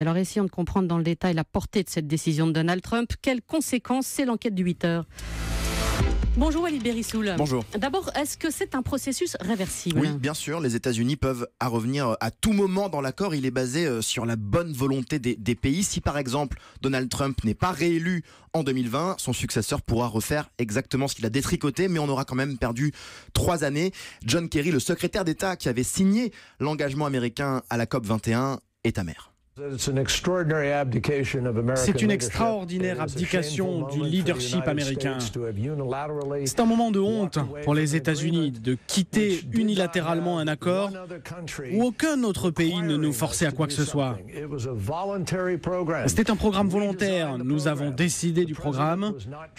Alors essayons de comprendre dans le détail la portée de cette décision de Donald Trump. Quelles conséquences C'est l'enquête du 8 heures. Bonjour Ali Berissoul. Bonjour. D'abord, est-ce que c'est un processus réversible Oui, bien sûr. Les États-Unis peuvent à revenir euh, à tout moment dans l'accord. Il est basé euh, sur la bonne volonté des, des pays. Si par exemple Donald Trump n'est pas réélu en 2020, son successeur pourra refaire exactement ce qu'il a détricoté, mais on aura quand même perdu trois années. John Kerry, le secrétaire d'État qui avait signé l'engagement américain à la COP 21, est amer. C'est une extraordinaire abdication du leadership américain. C'est un moment de honte pour les États-Unis de quitter unilatéralement un accord où aucun autre pays ne nous forçait à quoi que ce soit. C'était un programme volontaire. Nous avons décidé du programme.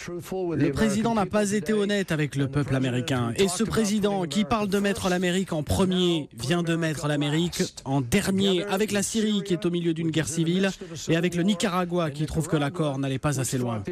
Le président n'a pas été honnête avec le peuple américain. Et ce président qui parle de mettre l'Amérique en premier vient de mettre l'Amérique en dernier avec la Syrie qui est au milieu d'une guerre civile, et avec le Nicaragua qui trouve que l'accord n'allait pas assez loin.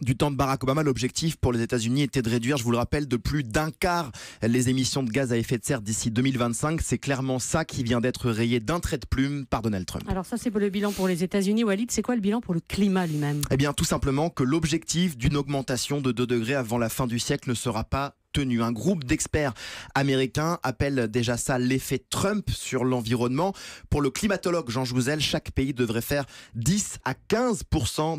Du temps de Barack Obama, l'objectif pour les États-Unis était de réduire, je vous le rappelle, de plus d'un quart les émissions de gaz à effet de serre d'ici 2025. C'est clairement ça qui vient d'être rayé d'un trait de plume par Donald Trump. Alors ça, c'est le bilan pour les États-Unis. Walid, c'est quoi le bilan pour le climat lui-même Eh bien, tout simplement que l'objectif d'une augmentation de 2 degrés avant la fin du siècle ne sera pas Tenu, Un groupe d'experts américains appelle déjà ça l'effet Trump sur l'environnement. Pour le climatologue Jean Jouzel, chaque pays devrait faire 10 à 15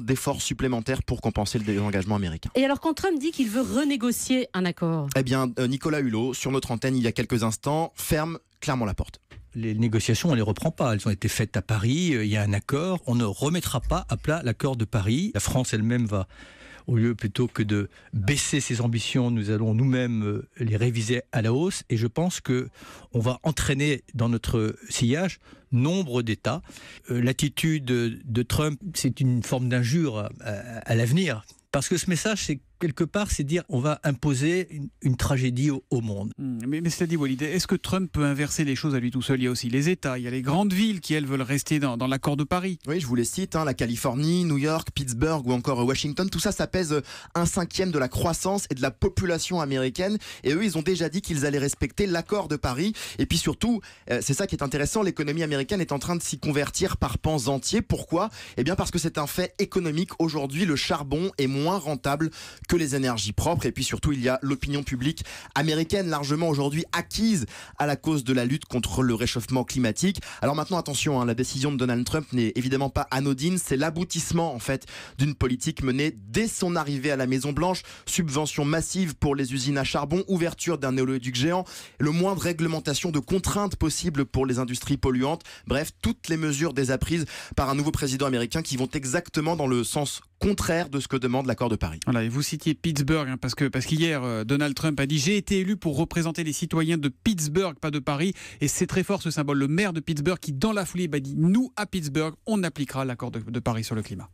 d'efforts supplémentaires pour compenser le désengagement américain. Et alors quand Trump dit qu'il veut renégocier un accord Eh bien, euh, Nicolas Hulot, sur notre antenne il y a quelques instants, ferme clairement la porte les négociations, on ne les reprend pas. Elles ont été faites à Paris, euh, il y a un accord, on ne remettra pas à plat l'accord de Paris. La France elle-même va au lieu plutôt que de baisser ses ambitions, nous allons nous-mêmes euh, les réviser à la hausse. Et je pense que on va entraîner dans notre sillage nombre d'États. Euh, l'attitude de Trump, c'est une forme d'injure à, l'avenir. Parce que ce message, c'est quelque part, c'est dire on va imposer une, tragédie au, monde. Hmm, mais, mais cela dit, Walid, est-ce que Trump peut inverser les choses à lui tout seul Il y a aussi les États, il y a les grandes villes qui, elles, veulent rester dans, l'accord de Paris. Oui, je vous les cite, hein, la Californie, New York, Pittsburgh ou encore euh, Washington, tout ça, ça pèse euh, un cinquième de la croissance et de la population américaine. Et eux, ils ont déjà dit qu'ils allaient respecter l'accord de Paris. Et puis surtout, euh, c'est ça qui est intéressant, l'économie américaine est en train de s'y convertir par pans entiers. Pourquoi Eh bien parce que c'est un fait économique. Aujourd'hui, le charbon est moins rentable que les énergies propres. Et puis surtout, il y a l'opinion publique américaine largement aujourd'hui acquise à la cause de la lutte contre le réchauffement climatique. Alors maintenant, attention, hein, la décision de Donald Trump n'est évidemment pas anodine. C'est l'aboutissement en fait d'une politique menée dès son arrivée à la Maison Blanche. Subvention massive pour les usines à charbon, ouverture d'un néoléoduc géant, le moindre réglementation de contraintes possibles pour les industries polluantes. Bref, toutes les mesures déjà prises par un nouveau président américain qui vont exactement dans le sens contraire de ce que demande l'accord de Paris. Voilà, et vous citez est Pittsburgh, hein, parce que parce qu'hier, euh, Donald Trump a dit J'ai été élu pour représenter les citoyens de Pittsburgh, pas de Paris. Et c'est très fort ce symbole. Le maire de Pittsburgh qui, dans la foulée, a bah, dit Nous, à Pittsburgh, on appliquera l'accord de Paris sur le climat.